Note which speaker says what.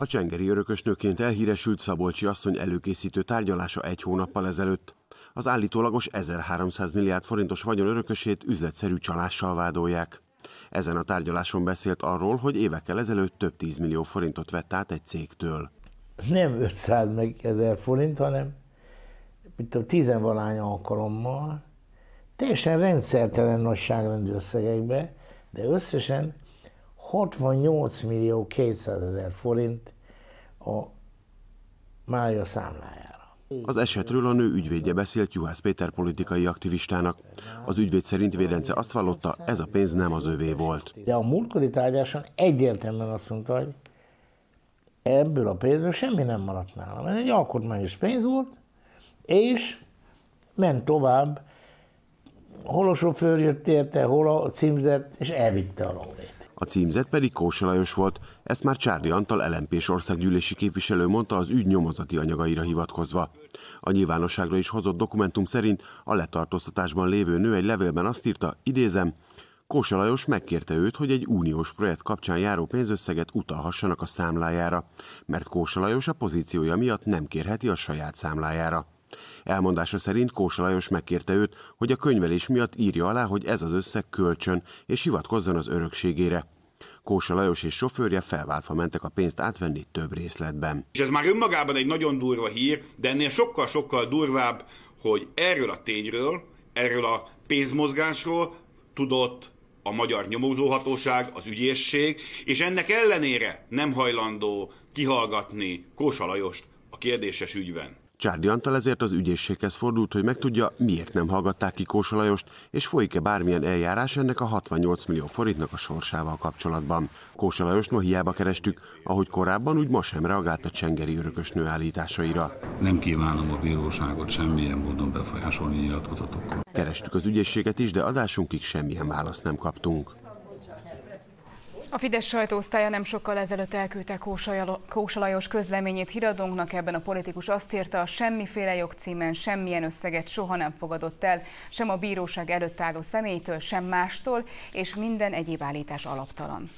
Speaker 1: A csengeri örökösnőként elhíresült Szabolcsi asszony előkészítő tárgyalása egy hónappal ezelőtt. Az állítólagos 1300 milliárd forintos vagyon örökösét üzletszerű csalással vádolják. Ezen a tárgyaláson beszélt arról, hogy évekkel ezelőtt több 10 millió forintot vett át egy cégtől.
Speaker 2: Nem 500 meg 1000 forint, hanem mint a tizenvalány alkalommal, teljesen rendszertelen nagyságrendű összegekbe, de összesen 68 millió 200 ezer forint a mája számlájára.
Speaker 1: Az esetről a nő ügyvédje beszélt Juhász Péter politikai aktivistának. Az ügyvéd szerint Védence azt vallotta, ez a pénz nem az övé
Speaker 2: volt. De a múltkori tárgyáson egyértelműen azt mondta, hogy ebből a pénzből semmi nem maradt nálam. Ez egy alkotmányos pénz volt, és ment tovább, hol a sofőr jött érte, hol a címzett, és elvitte a lóvét.
Speaker 1: A címzet pedig Kósa Lajos volt, ezt már Csárdi Antal elempés országgyűlési képviselő mondta az ügy nyomozati anyagaira hivatkozva. A nyilvánosságra is hozott dokumentum szerint a letartóztatásban lévő nő egy levélben azt írta, idézem, Kósa Lajos megkérte őt, hogy egy uniós projekt kapcsán járó pénzösszeget utalhassanak a számlájára, mert Kósa Lajos a pozíciója miatt nem kérheti a saját számlájára. Elmondása szerint Kósa Lajos megkérte őt, hogy a könyvelés miatt írja alá, hogy ez az összeg kölcsön, és hivatkozzon az örökségére. Kósa Lajos és sofőrje felváltva mentek a pénzt átvenni több részletben.
Speaker 3: És ez már önmagában egy nagyon durva hír, de ennél sokkal-sokkal durvább, hogy erről a tényről, erről a pénzmozgásról tudott a magyar nyomozóhatóság, az ügyészség, és ennek ellenére nem hajlandó kihallgatni Kósa Lajost a kérdéses ügyben.
Speaker 1: Csárdi Antal ezért az ügyészséghez fordult, hogy megtudja, miért nem hallgatták ki Kósa Lajost, és folyik-e bármilyen eljárás ennek a 68 millió forintnak a sorsával kapcsolatban. Kósa Lajost ma hiába kerestük, ahogy korábban úgy ma sem reagált a csengeri örökösnő állításaira. Nem kívánom a bíróságot semmilyen módon befolyásolni nyilatkozatokkal. Kerestük az ügyészséget is, de adásunkig semmilyen választ nem kaptunk.
Speaker 4: A Fidesz sajtóosztálya nem sokkal ezelőtt elküldte Kósa Lajos közleményét híradónknak, ebben a politikus azt írta, semmiféle jogcímen semmilyen összeget soha nem fogadott el, sem a bíróság előtt álló személytől, sem mástól, és minden egyéb állítás alaptalan.